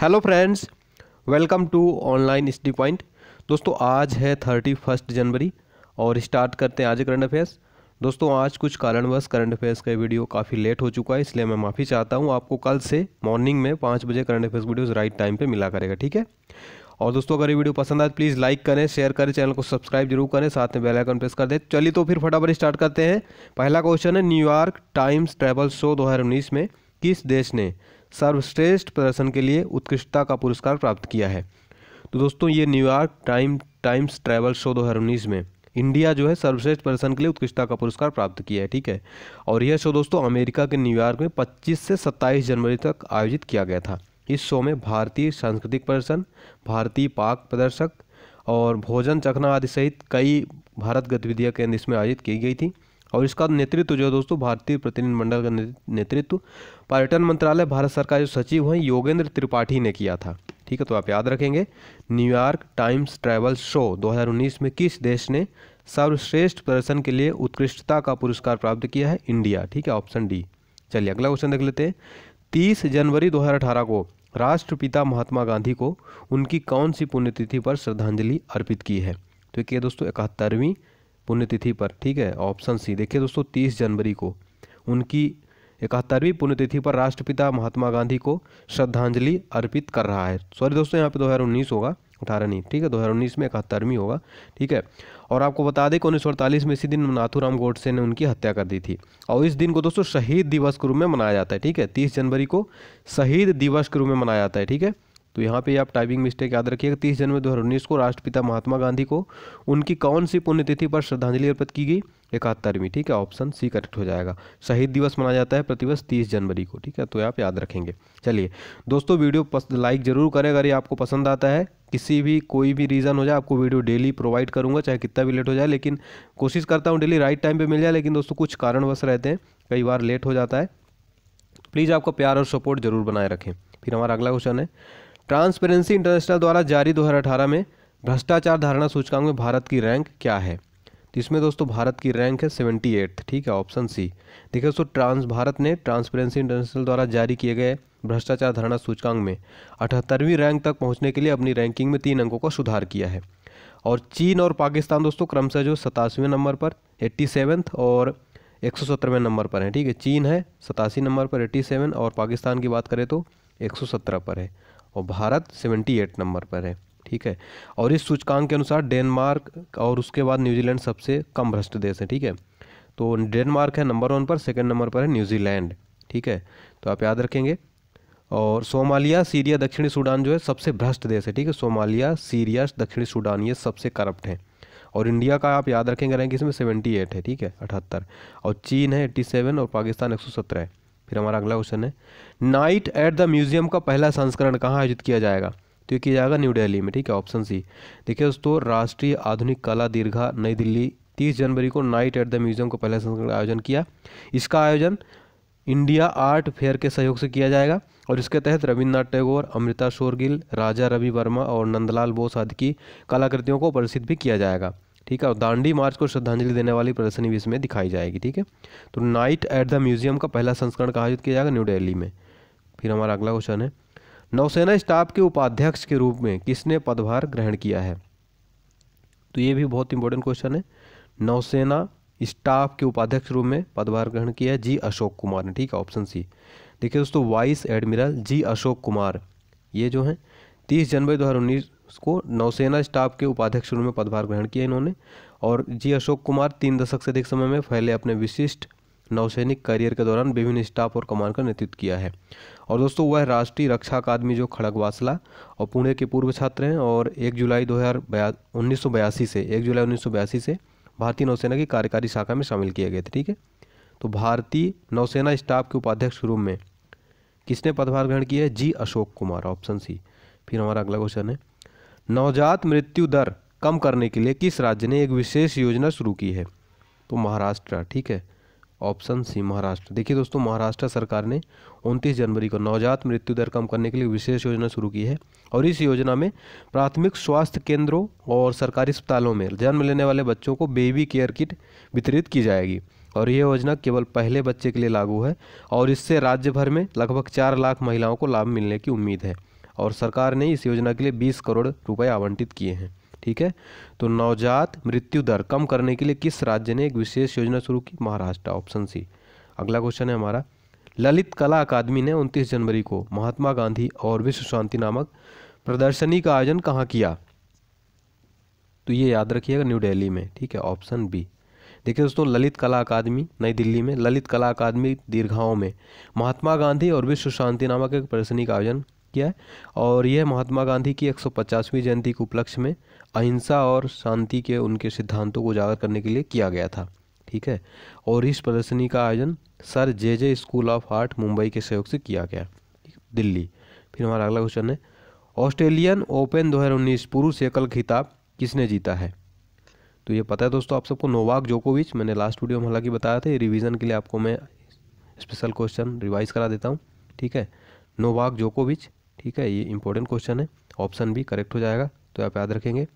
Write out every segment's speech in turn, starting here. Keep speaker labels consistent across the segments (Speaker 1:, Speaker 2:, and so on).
Speaker 1: hello friends welcome to online study point दोस्तों आज है थर्टी फर्स्ट जनवरी और स्टार्ट करते हैं आज करंट अफेयर्स दोस्तों आज कुछ कारणवश करंट अफेयर्स का वीडियो काफ़ी लेट हो चुका है इसलिए मैं माफ़ी चाहता हूँ आपको कल से मॉर्निंग में पाँच बजे current affairs videos right time पर मिला करेगा ठीक है और दोस्तों अगर ये वीडियो पसंद आए तो प्लीज़ लाइक करें शेयर करें चैनल को सब्सक्राइब जरूर करें साथ में बेल आइकन प्रेस कर दें चलिए तो फिर फटाफट स्टार्ट करते हैं पहला क्वेश्चन है न्यूयॉर्क टाइम्स ट्रैवल शो उन्नीस में किस देश ने सर्वश्रेष्ठ प्रदर्शन के लिए उत्कृष्टता का पुरस्कार प्राप्त किया है तो दोस्तों ये New York time times travel show दो में इंडिया जो है सर्वश्रेष्ठ प्रदर्शन के लिए उत्कृष्टता का पुरस्कार प्राप्त किया है ठीक है और यह शो दोस्तों अमेरिका के न्यूयॉर्क में 25 से 27 जनवरी तक आयोजित किया गया था इस शो में भारतीय सांस्कृतिक प्रदर्शन भारतीय पाक प्रदर्शक और भोजन चखना आदि सहित कई भारत गतिविधियाँ केंद्र इसमें आयोजित की गई थी और इसका नेतृत्व जो है दोस्तों भारतीय प्रतिनिधिमंडल का नेतृत्व पर्यटन मंत्रालय भारत सरकार जो सचिव हैं योगेंद्र त्रिपाठी ने किया था ठीक है तो आप याद रखेंगे न्यूयॉर्क टाइम्स ट्रैवल शो 2019 में किस देश ने सर्वश्रेष्ठ प्रदर्शन के लिए उत्कृष्टता का पुरस्कार प्राप्त किया है इंडिया ठीक है ऑप्शन डी चलिए अगला क्वेश्चन देख लेते हैं तीस जनवरी 2018 को राष्ट्रपिता महात्मा गांधी को उनकी कौन सी पुण्यतिथि पर श्रद्धांजलि अर्पित की है तो ये दोस्तों इकहत्तरवीं पुण्यतिथि पर ठीक है ऑप्शन सी देखिए दोस्तों तीस जनवरी को उनकी इकहत्तरवीं पुण्यतिथि पर राष्ट्रपिता महात्मा गांधी को श्रद्धांजलि अर्पित कर रहा है सॉरी दोस्तों यहाँ पे उन्नीस होगा अठारह नहीं ठीक है दो हज़ार उन्नीस में इकहत्तरवीं होगा ठीक है और आपको बता दें कि उन्नीस सौ अड़तालीस में इसी दिन नाथूराम गोडसे ने उनकी हत्या कर दी थी और इस दिन को दोस्तों शहीद दिवस के रूप में मनाया जाता है ठीक है तीस जनवरी को शहीद दिवस के रूप में मनाया जाता है ठीक है तो यहाँ पे आप टाइपिंग मिस्टेक याद रखिएगा तीस जनवरी दो को राष्ट्रपिता महात्मा गांधी को उनकी कौन सी पुण्यतिथि पर श्रद्धांजलि अर्पित की गई इकहत्तरवीं ठीक है ऑप्शन सी करेक्ट हो जाएगा शहीद दिवस मनाया जाता है प्रतिवर्ष तीस जनवरी को ठीक है तो आप याद रखेंगे चलिए दोस्तों वीडियो लाइक जरूर करें अगर ये आपको पसंद आता है किसी भी कोई भी रीज़न हो जाए आपको वीडियो डेली प्रोवाइड करूंगा चाहे कितना भी लेट हो जाए लेकिन कोशिश करता हूँ डेली राइट टाइम पर मिल जाए लेकिन दोस्तों कुछ कारणवश रहते हैं कई बार लेट हो जाता है प्लीज़ आपका प्यार और सपोर्ट जरूर बनाए रखें फिर हमारा अगला क्वेश्चन है ट्रांसपेरेंसी इंटरनेशनल द्वारा जारी 2018 में भ्रष्टाचार धारणा सूचकांक में भारत की रैंक क्या है तो इसमें दोस्तों भारत की रैंक है सेवेंटी ठीक है ऑप्शन सी देखिए दोस्तों ट्रांस भारत ने ट्रांसपेरेंसी इंटरनेशनल द्वारा जारी किए गए भ्रष्टाचार धारणा सूचकांक में अठहत्तरवीं रैंक तक पहुँचने के लिए अपनी रैंकिंग में तीन अंकों का सुधार किया है और चीन और पाकिस्तान दोस्तों क्रमशः जो सतासीवें नंबर पर एट्टी और एक सौ सत्रहवें नंबर पर है ठीक है चीन है सतासी नंबर पर एट्टी सेवन और पाकिस्तान की बात करें तो एक सौ सत्रह पर है और भारत 78 नंबर पर है ठीक है और इस सूचकांक के अनुसार डेनमार्क और उसके बाद न्यूजीलैंड सबसे कम भ्रष्ट देश है ठीक है तो डेनमार्क है नंबर वन पर सेकेंड नंबर पर है न्यूजीलैंड ठीक है तो आप याद रखेंगे और सोमालिया सीरिया दक्षिणी सूडान जो है सबसे भ्रष्ट देश है ठीक है सोमालिया सीरिया दक्षिणी सूडान ये सबसे करप्ट हैं और इंडिया का आप याद रखेंगे रहेंगे इसमें सेवेंटी एट है ठीक है अठहत्तर और चीन है एट्टी सेवन और पाकिस्तान एक सौ सत्रह है फिर हमारा अगला क्वेश्चन है नाइट एट द म्यूजियम का पहला संस्करण कहाँ आयोजित किया जाएगा तो ये किया जाएगा न्यू दिल्ली में ठीक है ऑप्शन सी देखिए दोस्तों राष्ट्रीय आधुनिक कला दीर्घा नई दिल्ली तीस जनवरी को नाइट एट द म्यूजियम का पहला संस्करण आयोजन किया इसका आयोजन इंडिया आर्ट फेयर के सहयोग से किया जाएगा और इसके तहत रविन्द्रनाथ टैगोर अमृता शोरगिल राजा रवि वर्मा और नंदलाल बोस आदि की कलाकृतियों को प्रदर्शित भी किया जाएगा ठीक है और दांडी मार्च को श्रद्धांजलि देने वाली प्रदर्शनी भी इसमें दिखाई जाएगी ठीक है तो नाइट एट द म्यूजियम का पहला संस्करण कहाँ आयोजित किया जाएगा न्यू दिल्ली में फिर हमारा अगला क्वेश्चन है नौसेना स्टाफ के उपाध्यक्ष के रूप में किसने पदभार ग्रहण किया है तो ये भी बहुत इंपॉर्टेंट क्वेश्चन है नौसेना स्टाफ के उपाध्यक्ष रूप में पदभार ग्रहण किया है जी अशोक कुमार ने ठीक है ऑप्शन सी देखिए दोस्तों vice admiral G Ashok Kumar ये जो हैं तीस जनवरी दो को नौसेना स्टाफ के उपाध्यक्ष रूप में पदभार ग्रहण किया इन्होंने और जी अशोक कुमार तीन दशक से अधिक समय में फैले अपने विशिष्ट नौसैनिक करियर के दौरान विभिन्न स्टाफ और कमान का नेतृत्व किया है और दोस्तों वह राष्ट्रीय रक्षा अकादमी जो खड़गवासला और पुणे के पूर्व छात्र हैं और एक जुलाई दो हज़ार से एक जुलाई उन्नीस से भारतीय नौसेना की कार्यकारी शाखा में शामिल किए गए थे ठीक है तो भारतीय नौसेना स्टाफ के उपाध्यक्ष रूप में किसने पदभार ग्रहण किया है G Ashok Kumar option C फिर हमारा अगला क्वेश्चन है नवजात मृत्यु दर कम करने के लिए किस राज्य ने एक विशेष योजना शुरू की है तो महाराष्ट्र ठीक है ऑप्शन सी महाराष्ट्र देखिए दोस्तों महाराष्ट्र सरकार ने 29 जनवरी को नवजात मृत्यु दर कम करने के लिए विशेष योजना शुरू की है और इस योजना में प्राथमिक स्वास्थ्य केंद्रों और सरकारी अस्पतालों में जन्म लेने वाले बच्चों को बेबी केयर किट वितरित की जाएगी और यह योजना केवल पहले बच्चे के लिए लागू है और इससे राज्य भर में लगभग चार लाख महिलाओं को लाभ मिलने की उम्मीद है और सरकार ने इस योजना के लिए बीस करोड़ रुपए आवंटित किए हैं ठीक है तो नवजात मृत्यु दर कम करने के लिए किस राज्य ने एक विशेष योजना शुरू की महाराष्ट्र ऑप्शन सी अगला क्वेश्चन है हमारा ललित कला अकादमी ने 29 जनवरी को महात्मा गांधी और विश्व शांति नामक प्रदर्शनी का आयोजन कहाँ किया तो ये याद रखिएगा न्यू दिल्ली में ठीक है ऑप्शन बी देखिए दोस्तों ललित कला अकादमी नई दिल्ली में ललित कला अकादमी दीर्घाओं में महात्मा गांधी और विश्व शांति नामक एक प्रदर्शनी का आयोजन किया है और यह महात्मा गांधी की 150वीं जयंती के उपलक्ष्य में अहिंसा और शांति के उनके सिद्धांतों को उजागर करने के लिए किया गया था ठीक है और इस प्रदर्शनी का आयोजन Sir J J school of art Mumbai के सहयोग से किया गया दिल्ली फिर हमारा अगला क्वेश्चन है ऑस्ट्रेलियन ओपन उन्नीस पुरुष एकल खिताब किसने जीता है तो ये पता है दोस्तों आप सबको नोवाक जोकोविच मैंने लास्ट वीडियो में हालांकि बताया था रिवीजन के लिए आपको मैं स्पेशल क्वेश्चन रिवाइज करा देता हूँ ठीक है नोवाक जोकोविच ठीक है ये इंपॉर्टेंट क्वेश्चन है ऑप्शन भी करेक्ट हो जाएगा तो आप याद रखेंगे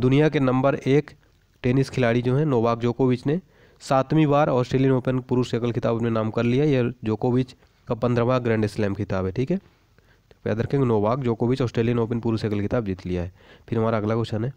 Speaker 1: दुनिया के नंबर एक टेनिस खिलाड़ी जो है नोवाक जोकोविच ने सातवीं बार ऑस्ट्रेलियन ओपन पुरुष एकल खिताब ने नाम कर लिया यह जोकोविच का पंद्रहवा ग्रैंड स्लैम खिताब है ठीक है तो याद रखेंगे नोवाक जोकोविच ऑस्ट्रेलियन ओपन पुरुष एकल खिताब जीत लिया है फिर हमारा अगला क्वेश्चन है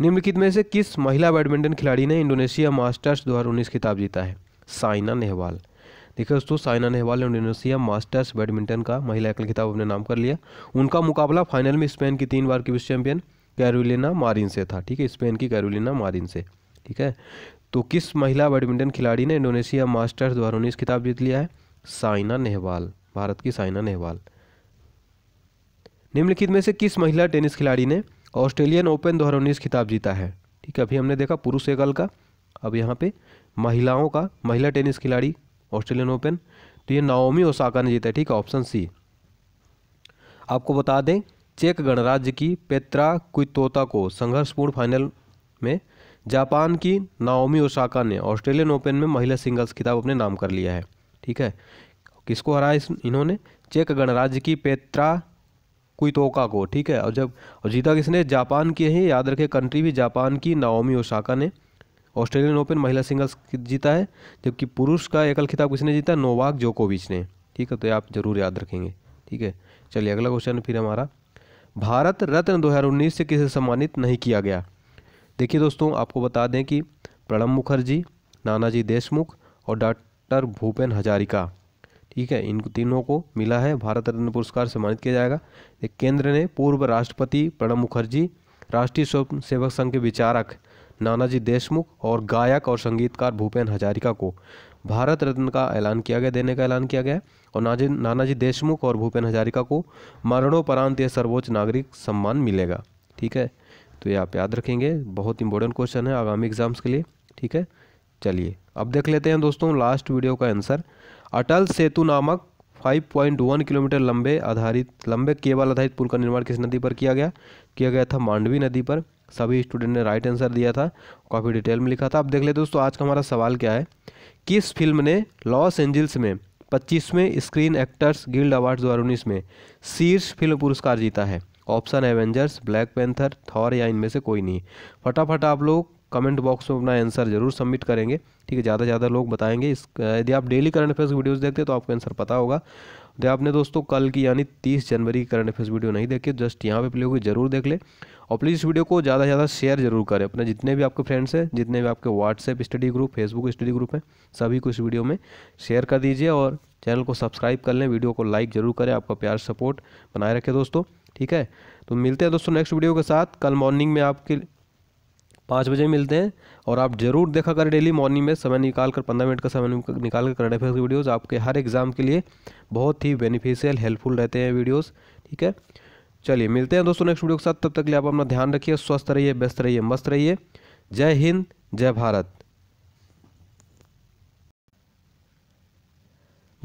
Speaker 1: निम्नलिखित में से किस महिला बैडमिंटन खिलाड़ी ने इंडोनेशिया मास्टर्स दो खिताब जीता है साइना नेहवाल देखिए दोस्तों साइना नेहवाल ने इंडोनेशिया मास्टर्स बैडमिंटन का महिला एकल खिताब अपने नाम कर लिया उनका मुकाबला फाइनल में स्पेन की तीन बार की विश्व चैंपियन कैरोलिना मारिन से था ठीक है स्पेन की कैरोलिना मारिन से ठीक है तो किस महिला बैडमिंटन खिलाड़ी ने इंडोनेशिया मास्टर्स दो हज़ार खिताब जीत लिया है साइना नेहवाल भारत की साइना नेहवाल निम्नलिखित में से किस महिला टेनिस खिलाड़ी ने ऑस्ट्रेलियन ओपन दो खिताब जीता है ठीक है अभी हमने देखा पुरुष एकल का अब यहाँ पे महिलाओं का महिला टेनिस खिलाड़ी ऑस्ट्रेलियन ओपन तो ये नाओमी ओसाका ने जीता है ठीक है ऑप्शन सी आपको बता दें चेक गणराज्य की पेत्रा क्वितोता को संघर्षपूर्ण फाइनल में जापान की नाओमी ओसाका ने ऑस्ट्रेलियन ओपन में महिला सिंगल्स खिताब अपने नाम कर लिया है ठीक है किसको हराया इन्होंने चेक गणराज्य की पेत्रा कुतोका को ठीक है और जब और जीता किसने जापान की है याद रखे कंट्री भी जापान की नाओमी ओसाका ने ऑस्ट्रेलियन ओपन महिला सिंगल्स जीता है जबकि पुरुष का एकल खिताब किसने जीता नोवाक जोकोविच ने ठीक है तो आप जरूर याद रखेंगे ठीक है चलिए अगला क्वेश्चन फिर हमारा भारत रत्न 2019 से किसे सम्मानित नहीं किया गया देखिए दोस्तों आपको बता दें कि प्रणब मुखर्जी नानाजी देशमुख और डॉक्टर भूपेन हजारिका ठीक है इन तीनों को मिला है भारत रत्न पुरस्कार सम्मानित किया जाएगा केंद्र ने पूर्व राष्ट्रपति प्रणब मुखर्जी राष्ट्रीय स्वयं सेवक संघ के विचारक नानाजी देशमुख और गायक और संगीतकार भूपेन हजारिका को भारत रत्न का ऐलान किया गया देने का ऐलान किया गया और नाजी नानाजी देशमुख और भूपेन हजारिका को मरणोपरांत यह सर्वोच्च नागरिक सम्मान मिलेगा ठीक है तो ये आप याद रखेंगे बहुत इंपॉर्टेंट क्वेश्चन है आगामी एग्जाम्स के लिए ठीक है चलिए अब देख लेते हैं दोस्तों लास्ट वीडियो का आंसर अटल सेतु नामक 5.1 किलोमीटर लंबे आधारित लंबे केबल आधारित पुल का निर्माण किस नदी पर किया गया किया गया था मांडवी नदी पर सभी स्टूडेंट ने राइट आंसर दिया था काफ़ी डिटेल में लिखा था आप देख लेते दोस्तों आज का हमारा सवाल क्या है किस फिल्म ने लॉस एंजल्स में पच्चीसवें स्क्रीन एक्टर्स गिल्ड अवार्ड दो में शीर्ष फिल्म पुरस्कार जीता है option Avengers black panther Thor या इनमें से कोई नहीं फटाफट आप लोग कमेंट बॉक्स में अपना आंसर जरूर सबमिट करेंगे ठीक है ज़्यादा से ज़्यादा लोग बताएंगे इस यदि आप डेली करंट अफेयर्स वीडियोस देखते हैं तो आपको आंसर पता होगा यदि आपने दोस्तों कल की यानी तीस जनवरी की करंट अफेयर्स वीडियो नहीं देखी जस्ट यहाँ पर प्ले जरूर देख ले और प्लीज़ इस वीडियो को ज़्यादा से ज़्यादा शेयर जरूर करें अपने जितने भी आपके फ्रेंड्स हैं जितने भी आपके WhatsApp study group Facebook study group हैं सभी को इस वीडियो में शेयर कर दीजिए और चैनल को सब्सक्राइब कर लें वीडियो को लाइक जरूर करें आपका प्यार सपोर्ट बनाए रखें दोस्तों ठीक है तो मिलते हैं दोस्तों नेक्स्ट वीडियो के साथ कल मॉर्निंग में आपके पाँच बजे मिलते हैं और आप ज़रूर देखा करें डेली मॉर्निंग में समय निकाल कर पंद्रह मिनट का समय निकाल कर करंट अफेयर्स की वीडियोज़ आपके हर एग्ज़ाम के लिए बहुत ही बेनिफिशियल हेल्पफुल रहते हैं वीडियोज़ ठीक है चलिए मिलते हैं दोस्तों नेक्स्ट वीडियो के साथ तब तक के लिए आप अपना ध्यान रखिए स्वस्थ रहिए व्यस्त रहिए मस्त रहिए जय हिंद जय भारत